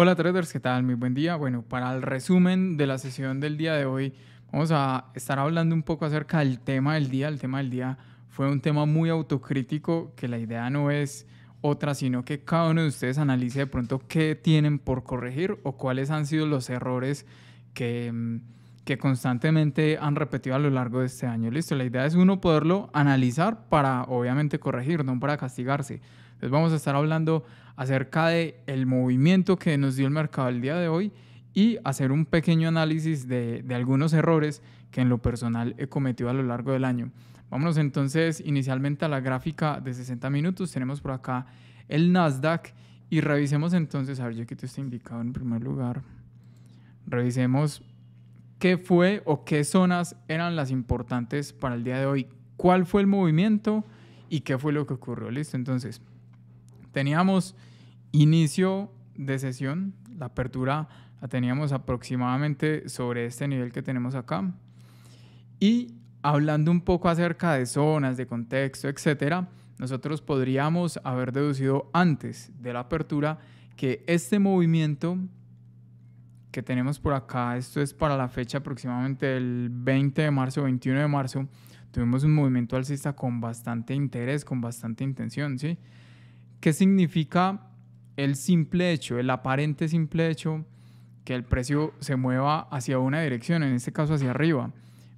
Hola traders, ¿qué tal? Muy buen día. Bueno, para el resumen de la sesión del día de hoy, vamos a estar hablando un poco acerca del tema del día. El tema del día fue un tema muy autocrítico, que la idea no es otra, sino que cada uno de ustedes analice de pronto qué tienen por corregir o cuáles han sido los errores que, mm, que constantemente han repetido a lo largo de este año. Listo, la idea es uno poderlo analizar para obviamente corregir, no para castigarse. Entonces vamos a estar hablando acerca de el movimiento que nos dio el mercado el día de hoy y hacer un pequeño análisis de, algunos errores que en lo personal he cometido a lo largo del año. Vámonos entonces inicialmente a la gráfica de 60 minutos. Tenemos por acá el Nasdaq y revisemos entonces, a ver, yo quito este indicado en primer lugar. Revisemos qué fue o qué zonas eran las importantes para el día de hoy, cuál fue el movimiento y qué fue lo que ocurrió. Listo, entonces Teníamos inicio de sesión, la apertura la teníamos aproximadamente sobre este nivel que tenemos acá. Y hablando un poco acerca de zonas, de contexto, etcétera, nosotros podríamos haber deducido antes de la apertura que este movimiento que tenemos por acá, esto es para la fecha aproximadamente el 20 de marzo, 21 de marzo, tuvimos un movimiento alcista con bastante interés, con bastante intención, ¿sí? ¿Qué significa el simple hecho, el aparente simple hecho que el precio se mueva hacia una dirección, en este caso hacia arriba?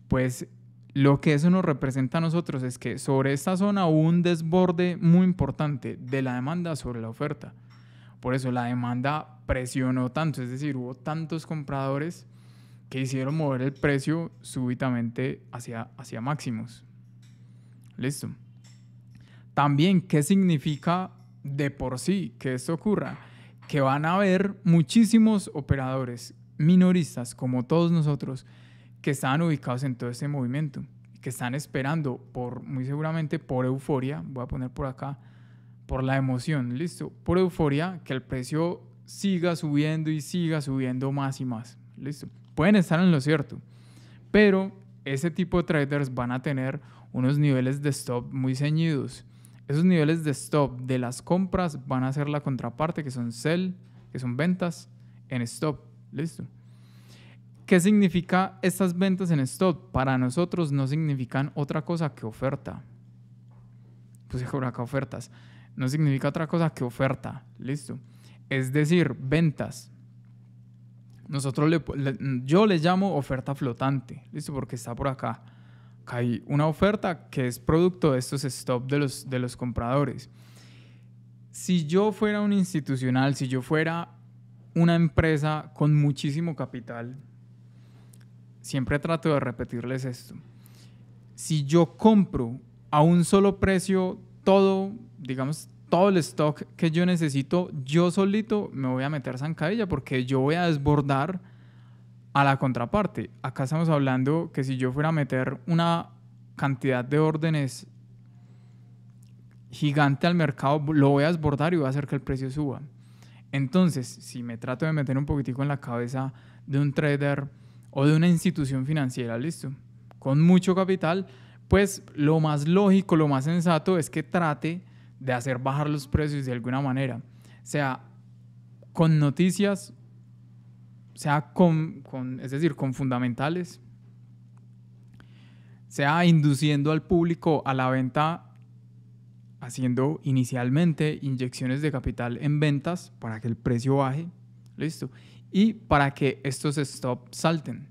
Pues lo que eso nos representa a nosotros es que sobre esta zona hubo un desborde muy importante de la demanda sobre la oferta. Por eso la demanda presionó tanto, es decir, hubo tantos compradores que hicieron mover el precio súbitamente hacia, hacia máximos. Listo. También, ¿qué significa de por sí que esto ocurra, que van a haber muchísimos operadores minoristas, como todos nosotros, que están ubicados en todo este movimiento, que están esperando por, muy seguramente, por euforia, voy a poner por acá, por la emoción, listo, por euforia, que el precio siga subiendo y siga subiendo más y más, listo. Pueden estar en lo cierto, pero ese tipo de traders van a tener unos niveles de stop muy ceñidos esos niveles de stop de las compras van a ser la contraparte, que son sell, que son ventas en stop. Listo. ¿Qué significa estas ventas en stop? Para nosotros no significan otra cosa que oferta. Pues por acá ofertas. No significa otra cosa que oferta. Listo. Es decir, ventas. Nosotros yo le llamo oferta flotante. Listo, porque está por acá hay una oferta que es producto de estos stops de los, de los compradores. Si yo fuera un institucional, si yo fuera una empresa con muchísimo capital, siempre trato de repetirles esto. Si yo compro a un solo precio todo, digamos, todo el stock que yo necesito, yo solito me voy a meter zancadilla porque yo voy a desbordar a la contraparte. Acá estamos hablando que si yo fuera a meter una cantidad de órdenes gigante al mercado, lo voy a desbordar y voy a hacer que el precio suba. Entonces, si me trato de meter un poquitico en la cabeza de un trader o de una institución financiera, listo, con mucho capital, pues lo más lógico, lo más sensato es que trate de hacer bajar los precios de alguna manera, o sea con noticias sea con, con, es decir, con fundamentales, sea induciendo al público a la venta haciendo inicialmente inyecciones de capital en ventas para que el precio baje, listo, y para que estos stops salten.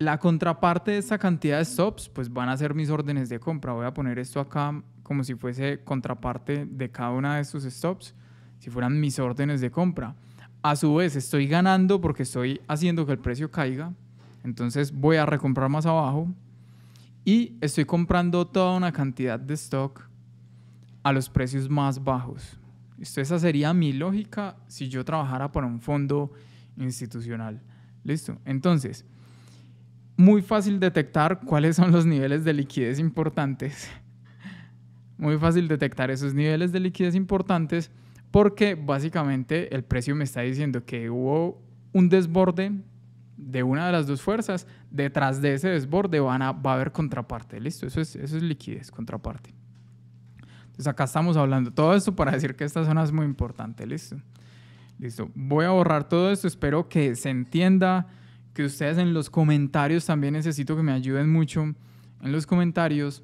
La contraparte de esa cantidad de stops, pues van a ser mis órdenes de compra. Voy a poner esto acá como si fuese contraparte de cada una de estos stops, si fueran mis órdenes de compra a su vez estoy ganando porque estoy haciendo que el precio caiga, entonces voy a recomprar más abajo y estoy comprando toda una cantidad de stock a los precios más bajos. Esto, esa sería mi lógica si yo trabajara para un fondo institucional. Listo. Entonces, muy fácil detectar cuáles son los niveles de liquidez importantes. Muy fácil detectar esos niveles de liquidez importantes porque básicamente el precio me está diciendo que hubo un desborde de una de las dos fuerzas, detrás de ese desborde van a, va a haber contraparte, listo, eso es, eso es liquidez, contraparte. Entonces acá estamos hablando, todo esto para decir que esta zona es muy importante, listo. Listo, voy a borrar todo esto, espero que se entienda, que ustedes en los comentarios también necesito que me ayuden mucho en los comentarios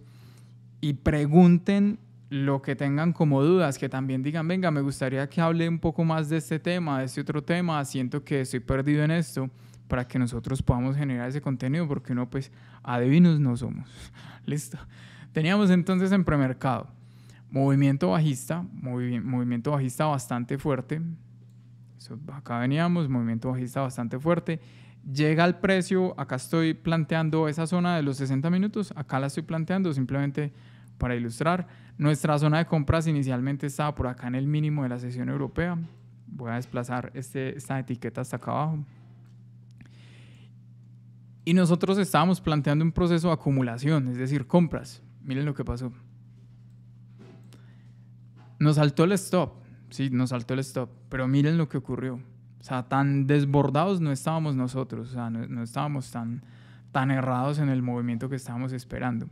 y pregunten lo que tengan como dudas, que también digan, venga, me gustaría que hable un poco más de este tema, de este otro tema, siento que estoy perdido en esto, para que nosotros podamos generar ese contenido, porque uno pues adivinos no somos. Listo. Teníamos entonces en premercado movimiento bajista, movimiento bajista bastante fuerte. acá veníamos, movimiento bajista bastante fuerte. Llega el precio, acá estoy planteando esa zona de los 60 minutos, acá la estoy planteando, simplemente para ilustrar, nuestra zona de compras inicialmente estaba por acá en el mínimo de la sesión europea. Voy a desplazar este, esta etiqueta hasta acá abajo. Y nosotros estábamos planteando un proceso de acumulación, es decir, compras. Miren lo que pasó. Nos saltó el stop, sí, nos saltó el stop, pero miren lo que ocurrió. O sea, tan desbordados no estábamos nosotros, o sea, no, estábamos tan, tan errados en el movimiento que estábamos esperando.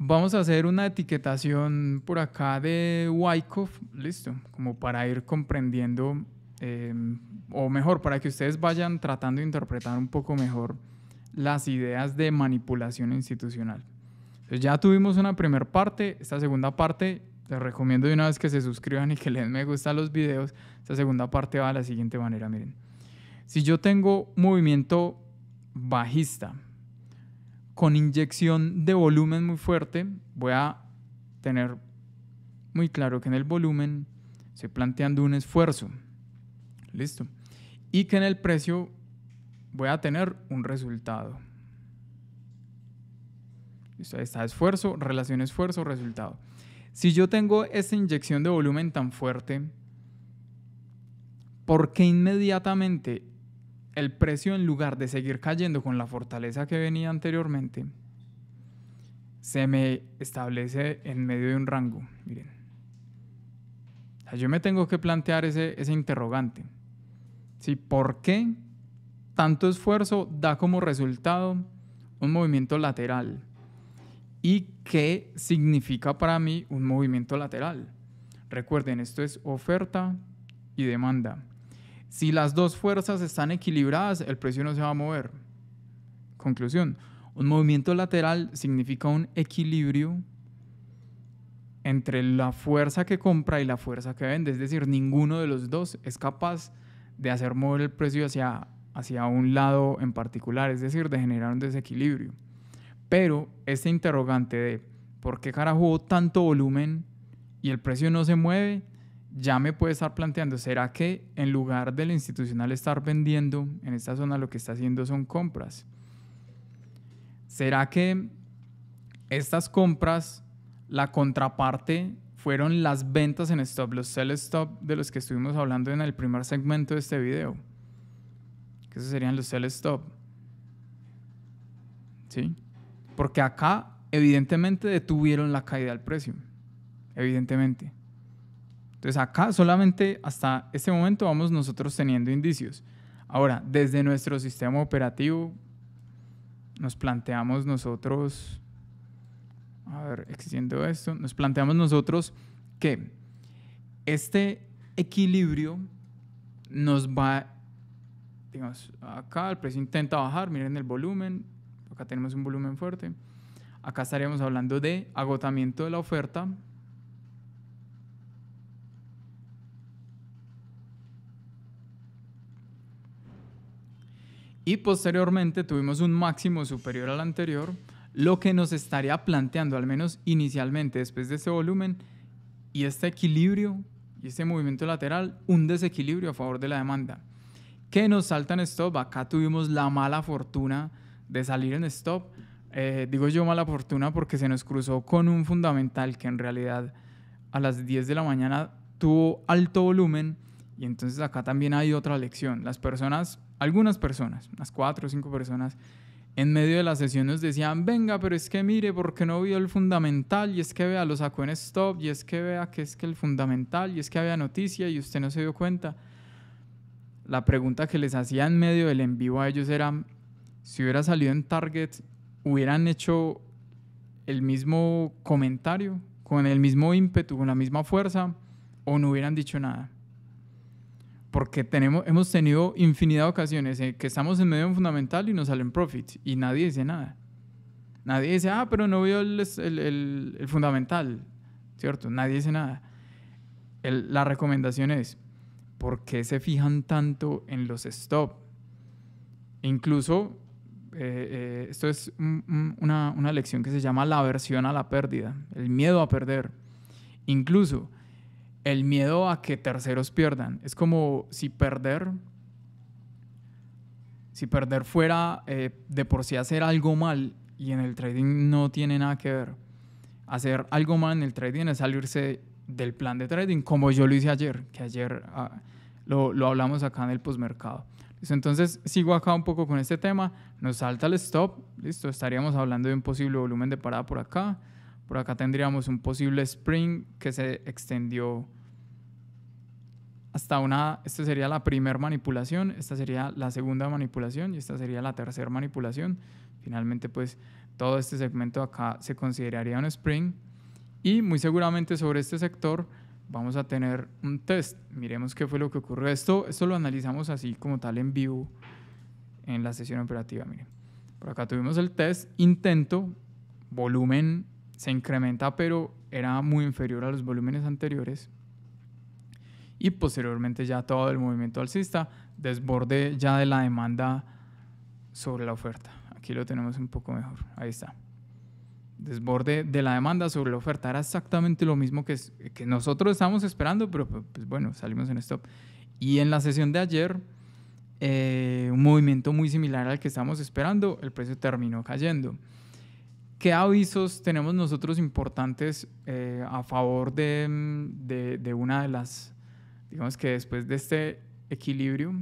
Vamos a hacer una etiquetación por acá de Wyckoff, listo, como para ir comprendiendo, em, o mejor, para que ustedes vayan tratando de interpretar un poco mejor las ideas de manipulación institucional. Entonces ya tuvimos una primera parte, esta segunda parte, les recomiendo de una vez que se suscriban y que les me gusta los videos, esta segunda parte va de la siguiente manera, miren. Si yo tengo movimiento bajista, con inyección de volumen muy fuerte, voy a tener muy claro que en el volumen estoy planteando un esfuerzo. Listo. Y que en el precio voy a tener un resultado. Listo, ahí está esfuerzo, relación esfuerzo-resultado. Si yo tengo esta inyección de volumen tan fuerte, ¿por qué inmediatamente el precio en lugar de seguir cayendo con la fortaleza que venía anteriormente, se me establece en medio de un rango. yo me tengo que plantear ese, interrogante. ¿Por qué tanto esfuerzo da como resultado un movimiento lateral? ¿Y qué significa para mí un movimiento lateral? Recuerden, esto es oferta y demanda. Si las dos fuerzas están equilibradas, el precio no se va a mover. Conclusión. Un movimiento lateral significa un equilibrio entre la fuerza que compra y la fuerza que vende. Es decir, ninguno de los dos es capaz de hacer mover el precio hacia, hacia un lado en particular, es decir, de generar un desequilibrio. Pero este interrogante de por qué carajo hubo tanto volumen y el precio no se mueve, ya me puede estar planteando, ¿será que en lugar del institucional estar vendiendo, en esta zona lo que está haciendo son compras? ¿Será que estas compras, la contraparte fueron las ventas en stop, los sell stop de los que estuvimos hablando en el primer segmento de este video? Que serían los sell stop. ¿Sí? Porque acá evidentemente detuvieron la caída del precio. Evidentemente. Entonces acá solamente hasta este momento vamos nosotros teniendo indicios. Ahora, desde nuestro sistema operativo nos planteamos nosotros, a ver, exigiendo esto, nos planteamos nosotros que este equilibrio nos va, digamos, acá el precio intenta bajar, miren el volumen, acá tenemos un volumen fuerte, acá estaríamos hablando de agotamiento de la oferta, y posteriormente tuvimos un máximo superior al anterior, lo que nos estaría planteando, al menos inicialmente después de ese volumen y este equilibrio y este movimiento lateral, un desequilibrio a favor de la demanda. ¿Qué nos salta en stop? Acá tuvimos la mala fortuna de salir en stop. Eh, digo yo mala fortuna porque se nos cruzó con un fundamental que en realidad a las 10 de la mañana tuvo alto volumen y entonces acá también hay otra lección. Las personas algunas personas, unas cuatro o cinco personas, en medio de las sesiones decían, venga, pero es que mire, ¿por qué no vio el fundamental, y es que vea, lo sacó en stop, y es que vea que es que el fundamental, y es que había noticia y usted no se dio cuenta. La pregunta que les hacía en medio del en vivo a ellos era, si hubiera salido en Target, hubieran hecho el mismo comentario, con el mismo ímpetu, con la misma fuerza, o no hubieran dicho nada porque tenemos, hemos tenido infinidad de ocasiones en eh, que estamos en medio de un fundamental y nos salen profits y nadie dice nada. Nadie dice, ah, pero no vio el, el, el, fundamental, ¿cierto? Nadie dice nada. la recomendación es, ¿por qué se fijan tanto en los stop? Incluso, eh, eh, esto es una, una lección que se llama la aversión a la pérdida, el miedo a perder. Incluso, el miedo a que terceros pierdan. Es como si perder, si perder fuera eh, de por sí hacer algo mal y en el trading no tiene nada que ver. Hacer algo mal en el trading es salirse del plan de trading, como yo lo hice ayer, que ayer ah, lo, hablamos acá en el postmercado. entonces sigo acá un poco con este tema, nos salta el stop, listo, estaríamos hablando de un posible volumen de parada por acá, por acá tendríamos un posible spring que se extendió una, esta sería la primera manipulación, esta sería la segunda manipulación y esta sería la tercera manipulación. Finalmente, pues todo este segmento acá se consideraría un spring y muy seguramente sobre este sector vamos a tener un test. Miremos qué fue lo que ocurrió. Esto, esto lo analizamos así como tal en vivo en la sesión operativa. Miren, por acá tuvimos el test, intento, volumen se incrementa, pero era muy inferior a los volúmenes anteriores y posteriormente ya todo el movimiento alcista desborde ya de la demanda sobre la oferta. Aquí lo tenemos un poco mejor, ahí está. Desborde de la demanda sobre la oferta. Era exactamente lo mismo que, que nosotros estábamos esperando, pero pues, pues bueno, salimos en stop. Y en la sesión de ayer, eh, un movimiento muy similar al que estábamos esperando, el precio terminó cayendo. ¿Qué avisos tenemos nosotros importantes eh, a favor de, de, de, una de las Digamos que después de este equilibrio,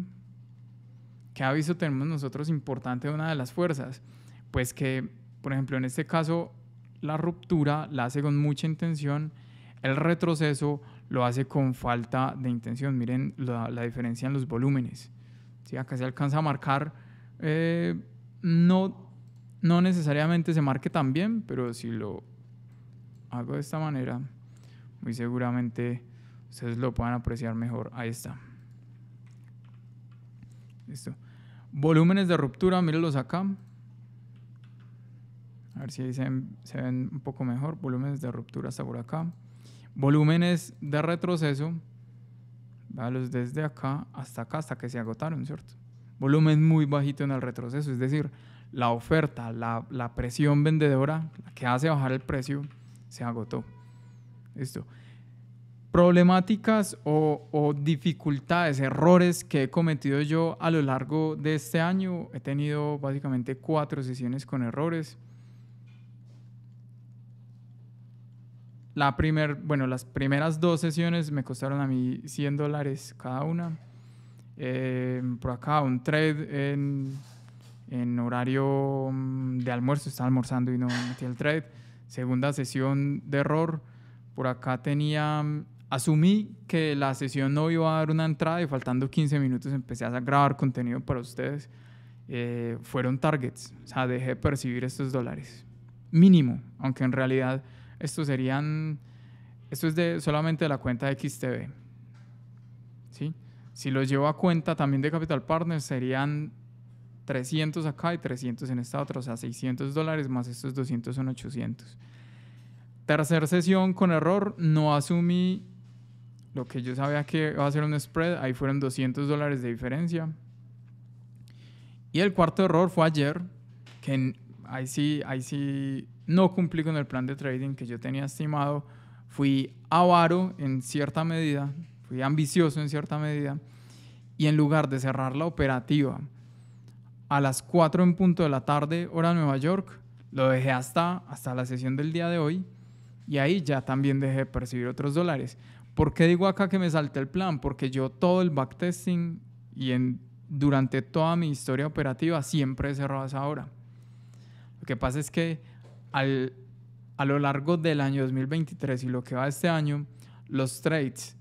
¿qué aviso tenemos nosotros importante de una de las fuerzas? Pues que, por ejemplo, en este caso, la ruptura la hace con mucha intención, el retroceso lo hace con falta de intención. Miren la, diferencia en los volúmenes. ¿Sí? Acá se alcanza a marcar, eh, no, no necesariamente se marque tan bien, pero si lo hago de esta manera, muy seguramente ustedes lo puedan apreciar mejor. Ahí está. Listo. Volúmenes de ruptura, mírenlos acá. A ver si ahí se ven, un poco mejor. Volúmenes de ruptura hasta por acá. Volúmenes de retroceso. Véalos desde acá hasta acá, hasta que se agotaron, ¿cierto? Volumen muy bajito en el retroceso, es decir, la oferta, la, presión vendedora, la que hace bajar el precio, se agotó. Listo problemáticas o, dificultades, errores que he cometido yo a lo largo de este año. He tenido básicamente cuatro sesiones con errores. La primer, bueno, las primeras dos sesiones me costaron a mí 100 dólares cada una. Em, por acá un trade en, en, horario mm, de almuerzo, estaba almorzando y no metí el trade. Segunda sesión de error. Por acá tenía mm, asumí que la sesión no iba a dar una entrada y faltando 15 minutos empecé a grabar contenido para ustedes. Eh, fueron targets, o sea, dejé percibir estos dólares. Mínimo, aunque en realidad estos serían, esto es de, solamente de la cuenta de XTB. ¿sí? Si los llevo a cuenta también de Capital Partners, serían 300 acá y 300 en esta otra, o sea, 600 dólares más estos 200 son 800. Tercer sesión con error, no asumí lo que yo sabía que iba a ser un spread, ahí fueron 200 dólares de diferencia. Y el cuarto error fue ayer, que ahí, sí, ahí sí no cumplí con el plan de trading que yo tenía estimado. Fui avaro en cierta medida, fui ambicioso en cierta medida. Y en lugar de cerrar la operativa a las 4 en punto de la tarde, hora Nueva York, lo dejé hasta, hasta la sesión del día de hoy. Y ahí ya también dejé de percibir otros dólares. ¿Por qué digo acá que me salté el plan? Porque yo todo el backtesting y durante toda mi historia operativa siempre he cerrado esa hora. Lo que pasa es que a lo largo del año 2023 y lo que va este año, los trades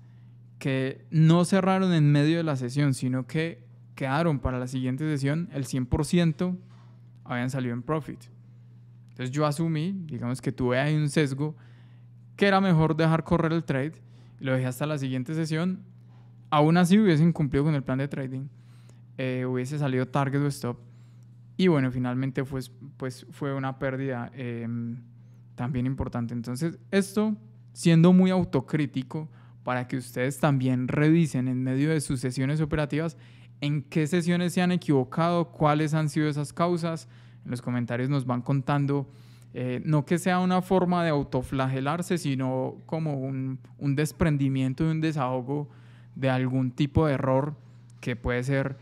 que no cerraron en medio de la sesión, sino que quedaron para la siguiente sesión, el 100% habían salido en profit. Entonces yo asumí, digamos que tuve ahí un sesgo, que era mejor dejar correr el trade lo dejé hasta la siguiente sesión, aún así hubiese incumplido con el plan de trading, eh, hubiese salido target o stop. Y bueno, finalmente fue, pues, pues, fue una pérdida em, también importante. Entonces, esto siendo muy autocrítico para que ustedes también revisen en medio de sus sesiones operativas en qué sesiones se han equivocado, cuáles han sido esas causas. En los comentarios nos van contando eh, no que sea una forma de autoflagelarse, sino como un, un desprendimiento y un desahogo de algún tipo de error que puede ser,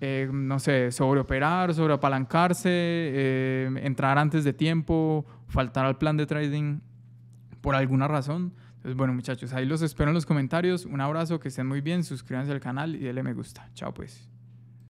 eh, no sé, sobreoperar, sobreapalancarse, eh, entrar antes de tiempo, faltar al plan de trading por alguna razón. Entonces, bueno, muchachos, ahí los espero en los comentarios. Un abrazo, que estén muy bien, suscríbanse al canal y denle me gusta. Chao, pues.